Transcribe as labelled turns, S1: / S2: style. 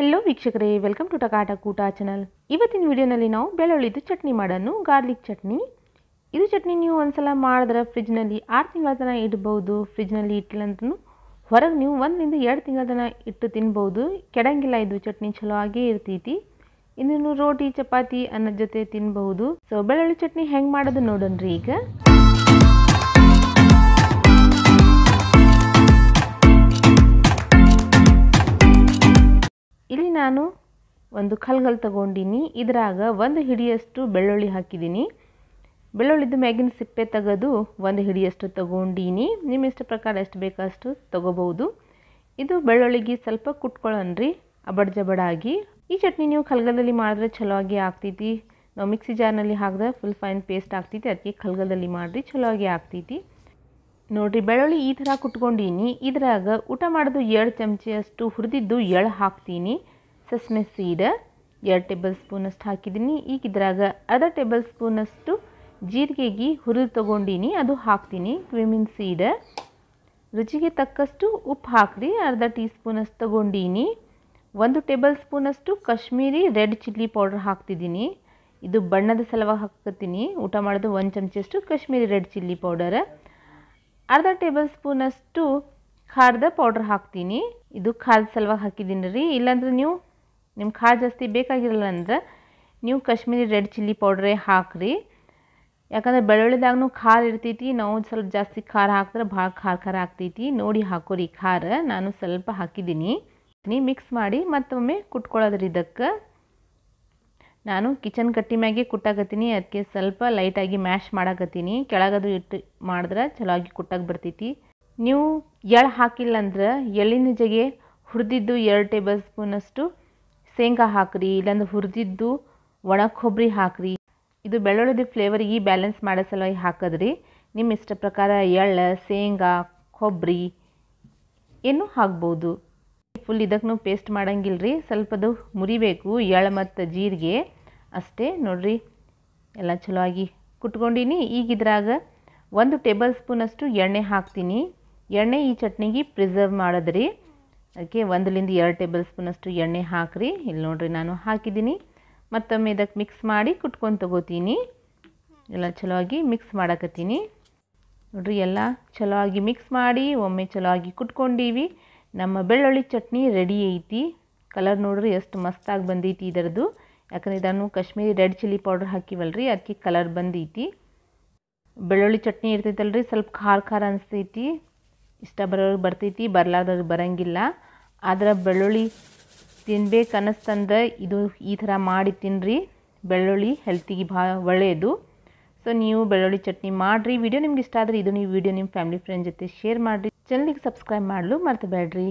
S1: hello ವೀಕ್ಷಕರೇ welcome to ಟಕಾಟ ಕೂಟ channel ಇವತ್ತಿನ ವಿಡಿಯೋನಲ್ಲಿ ನಾವು ಬೆಳ್ಳುಳ್ಳಿದು ಚಟ್ನಿ ಮಾಡೋಣ ಗಾರ್ಲಿಕ್ ಚಟ್ನಿ ಇದು ಚಟ್ನಿ ನೀವು ಒಂದ್ಸಲ ಮಾಡಿದ್ರೆ ಫ್ರಿಜ್ನಲ್ಲಿ ಆರು ತಿಂಗಳ ತನಕ ಇಡ್ಬೋದು ಫ್ರಿಜ್ನಲ್ಲಿ ಇಟ್ಟಿಲ್ಲಂತೂ ಹೊರಗೆ ನೀವು ಒಂದಿಂದ ಎರಡು ತಿಂಗಳ ತನಕ ಇಟ್ಟು ತಿನ್ಬೋದು ಕೆಡಂಗಿಲ್ಲ ಇದು ಚಟ್ನಿ ಚಲೋ ಆಗೇ ಇರ್ತೈತಿ ಇದನ್ನು ರೋಟಿ ಚಪಾತಿ ಅನ್ನದ ಜೊತೆ ತಿನ್ಬಹುದು ಸೊ ಬೆಳ್ಳುಳ್ಳಿ ಚಟ್ನಿ ಹೆಂಗೆ ಮಾಡೋದು ನೋಡೋಣ್ರಿ ಈಗ ನಾನು ಒಂದು ಕಲ್ಗಲ್ ತಗೊಂಡಿನಿ ಇದ್ರಾಗ ಒಂದು ಹಿಡಿಯಷ್ಟು ಬೆಳ್ಳುಳ್ಳಿ ಹಾಕಿದ್ದೀನಿ ಬೆಳ್ಳುಳ್ಳಿದ್ದು ಮ್ಯಾಗಿನ ಸಿಪ್ಪೆ ತೆಗೆದು ಒಂದು ಹಿಡಿಯಷ್ಟು ತಗೊಂಡೀನಿ ನಿಮ್ಮ ಇಷ್ಟ ಪ್ರಕಾರ ಎಷ್ಟು ಬೇಕಷ್ಟು ತೊಗೋಬೋದು ಇದು ಬೆಳ್ಳುಳ್ಳಿಗೆ ಸ್ವಲ್ಪ ಕುಟ್ಕೊಳ್ಳೋಣ್ರಿ ಅಬಡ್ ಜಬಡಾಗಿ ಈ ಚಟ್ನಿ ನೀವು ಕಲ್ಗಲದಲ್ಲಿ ಮಾಡಿದ್ರೆ ಆಗಿ ಆಗ್ತೈತಿ ನಾವು ಮಿಕ್ಸಿ ಜಾರ್ನಲ್ಲಿ ಹಾಕಿದ್ರೆ ಫುಲ್ ಫೈನ್ ಪೇಸ್ಟ್ ಆಗ್ತೈತಿ ಅದಕ್ಕೆ ಕಲ್ಗಲದಲ್ಲಿ ಮಾಡಿರಿ ಆಗಿ ಆಗ್ತೈತಿ ನೋಡಿರಿ ಬೆಳ್ಳುಳ್ಳಿ ಈ ಥರ ಕುಟ್ಕೊಂಡೀನಿ ಇದ್ರಾಗ ಊಟ ಮಾಡೋದು ಏಳು ಚಮಚಿಯಷ್ಟು ಹುರಿದಿದ್ದು ಎಳು ಹಾಕ್ತೀನಿ ಸಸ್ಮೆ ಸೀಡ ಎರಡು ಟೇಬಲ್ ಸ್ಪೂನಷ್ಟು ಹಾಕಿದ್ದೀನಿ ಈಗ ಇದ್ರಾಗ ಅರ್ಧ ಟೇಬಲ್ ಸ್ಪೂನಷ್ಟು ಜೀರಿಗೆಗೆ ಹುರಿದು ತೊಗೊಂಡಿನಿ ಅದು ಹಾಕ್ತೀನಿ ಕ್ವಿಮಿನ್ ಸೀಡ ರುಚಿಗೆ ತಕ್ಕಷ್ಟು ಉಪ್ಪು ಹಾಕ್ರಿ ಅರ್ಧ ಟೀ ಸ್ಪೂನಷ್ಟು ತೊಗೊಂಡೀನಿ ಒಂದು ಟೇಬಲ್ ಸ್ಪೂನಷ್ಟು ಕಾಶ್ಮೀರಿ ರೆಡ್ ಚಿಲ್ಲಿ ಪೌಡರ್ ಹಾಕ್ತಿದ್ದೀನಿ ಇದು ಬಣ್ಣದ ಸಲುವಾಗಿ ಹಾಕ್ತೀನಿ ಊಟ ಮಾಡೋದು ಒಂದು ಚಮಚಷ್ಟು ಕಾಶ್ಮೀರಿ ರೆಡ್ ಚಿಲ್ಲಿ ಪೌಡರ್ ಅರ್ಧ ಟೇಬಲ್ ಸ್ಪೂನಷ್ಟು ಖಾರದ ಪೌಡ್ರ್ ಹಾಕ್ತೀನಿ ಇದು ಖಾರದ ಸಲುವಾಗಿ ಹಾಕಿದ್ದೀನಿ ರೀ ಇಲ್ಲಾಂದ್ರೆ ನೀವು ನಿಮ್ಗೆ ಖಾರ ಜಾಸ್ತಿ ಬೇಕಾಗಿರಲ್ಲ ಅಂದ್ರೆ ನೀವು ಕಾಶ್ಮೀರಿ ರೆಡ್ ಚಿಲ್ಲಿ ಪೌಡ್ರೇ ಹಾಕ್ರಿ ಯಾಕಂದರೆ ಬೆಳ್ಳುಳ್ಳಿದಾಗೂ ಖಾರ ಇರ್ತೈತಿ ನಾವು ಸ್ವಲ್ಪ ಜಾಸ್ತಿ ಖಾರ ಹಾಕಿದ್ರೆ ಭಾಳ ಖಾರ ಖಾರ ಆಗ್ತೈತಿ ನೋಡಿ ಹಾಕೋರಿ ಖಾರ ನಾನು ಸ್ವಲ್ಪ ಹಾಕಿದ್ದೀನಿ ನೀ ಮಿಕ್ಸ್ ಮಾಡಿ ಮತ್ತೊಮ್ಮೆ ಕುಟ್ಕೊಳ್ಳೋದ್ರಿ ಇದಕ್ಕೆ ನಾನು ಕಿಚನ್ ಕಟ್ಟಿ ಮ್ಯಾಗೆ ಕುಟ್ಟಾಕತ್ತೀನಿ ಅದಕ್ಕೆ ಸ್ವಲ್ಪ ಲೈಟಾಗಿ ಮ್ಯಾಶ್ ಮಾಡಾಕತ್ತೀನಿ ಕೆಳಗದು ಇಟ್ಟು ಮಾಡಿದ್ರೆ ಆಗಿ ಕುಟ್ಟಾಗಿ ಬರ್ತೈತಿ ನೀವು ಎಳ್ಳು ಹಾಕಿಲ್ಲ ಅಂದ್ರೆ ಎಳ್ಳಿನ ಜೊತೆಗೆ ಹುರಿದಿದ್ದು ಎರಡು ಟೇಬಲ್ ಸ್ಪೂನಷ್ಟು ಶೇಂಗಾ ಹಾಕಿರಿ ಇಲ್ಲಾಂದ್ರೆ ಹುರಿದಿದ್ದು ಒಣ ಕೊಬ್ಬರಿ ಹಾಕಿರಿ ಇದು ಬೆಳ್ಳುಳ್ಳಿ ಫ್ಲೇವರಿಗೆ ಬ್ಯಾಲೆನ್ಸ್ ಮಾಡೋ ಸಲುವಾಗಿ ಹಾಕಿದ್ರಿ ನಿಮ್ಮ ಇಷ್ಟ ಪ್ರಕಾರ ಎಳ್ಳು ಶೇಂಗಾ ಕೊಬ್ಬರಿ ಏನು ಹಾಕ್ಬೋದು ಫುಲ್ ಇದಕ್ಕೂ ಪೇಸ್ಟ್ ಮಾಡಂಗಿಲ್ಲರಿ ರೀ ಸ್ವಲ್ಪದು ಮುರಿಬೇಕು ಎಳ್ಳು ಮತ್ತು ಜೀರಿಗೆ ಅಷ್ಟೇ ನೋಡಿರಿ ಎಲ್ಲ ಚಲೋ ಆಗಿ ಕುಟ್ಕೊಂಡಿನಿ ಈಗ ಇದ್ರಾಗ ಒಂದು ಟೇಬಲ್ ಸ್ಪೂನಷ್ಟು ಎಣ್ಣೆ ಹಾಕ್ತೀನಿ ಎಣ್ಣೆ ಈ ಚಟ್ನಿಗೆ ಪ್ರಿಸರ್ವ್ ಮಾಡಿದ್ರಿ ಅದಕ್ಕೆ ಒಂದರಿಂದ ಎರಡು ಟೇಬಲ್ ಸ್ಪೂನಷ್ಟು ಎಣ್ಣೆ ಹಾಕಿರಿ ಇಲ್ಲಿ ನೋಡಿರಿ ನಾನು ಹಾಕಿದ್ದೀನಿ ಮತ್ತೊಮ್ಮೆ ಇದಕ್ಕೆ ಮಿಕ್ಸ್ ಮಾಡಿ ಕುಟ್ಕೊಂಡು ತೊಗೋತೀನಿ ಎಲ್ಲ ಚಲೋ ಆಗಿ ಮಿಕ್ಸ್ ಮಾಡಕತ್ತೀನಿ ನೋಡಿರಿ ಎಲ್ಲ ಚಲೋವಾಗಿ ಮಿಕ್ಸ್ ಮಾಡಿ ಒಮ್ಮೆ ಚಲೋ ಆಗಿ ಕುಟ್ಕೊಂಡೀವಿ ನಮ್ಮ ಬೆಳ್ಳುಳ್ಳಿ ಚಟ್ನಿ ರೆಡಿ ಐತಿ ಕಲರ್ ನೋಡ್ರಿ ಎಷ್ಟು ಮಸ್ತಾಗಿ ಬಂದೈತಿ ಇದರದ್ದು ಯಾಕಂದರೆ ಇದನ್ನು ಕಾಶ್ಮೀರಿ ರೆಡ್ ಚಿಲ್ಲಿ ಪೌಡ್ರ್ ಹಾಕಿವಲ್ರಿ ಅದಕ್ಕೆ ಕಲರ್ ಬಂದೈತಿ ಬೆಳ್ಳುಳ್ಳಿ ಚಟ್ನಿ ಇರ್ತೈತಲ್ರಿ ಸ್ವಲ್ಪ ಖಾರ ಖಾರ ಅನಿಸ್ತೈತಿ ಇಷ್ಟ ಬರೋರಿಗೆ ಬರ್ತೈತಿ ಬರಲಾರ್ದವ್ರಿಗೆ ಬರೋಂಗಿಲ್ಲ ಆದ್ರೆ ಬೆಳ್ಳುಳ್ಳಿ ತಿನ್ಬೇಕು ಅನ್ನಿಸ್ತಂದ್ರೆ ಇದು ಈ ಥರ ಮಾಡಿ ತಿನ್ನಿರಿ ಬೆಳ್ಳುಳ್ಳಿ ಹೆಲ್ತಿಗೆ ಭಾಳ ಒಳ್ಳೆಯದು ಸೊ ನೀವು ಬೆಳ್ಳುಳ್ಳಿ ಚಟ್ನಿ ಮಾಡಿರಿ ವಿಡಿಯೋ ನಿಮ್ಗೆ ಇಷ್ಟ ಆದರೆ ಇದು ನೀವು ವಿಡಿಯೋ ನಿಮ್ಮ ಫ್ಯಾಮಿಲಿ ಫ್ರೆಂಡ್ ಜೊತೆ ಶೇರ್ ಮಾಡಿರಿ ಚಾನಲಿಗೆ ಸಬ್ಸ್ಕ್ರೈಬ್ ಮಾಡಲು ಮರ್ತಬೇಡ್ರಿ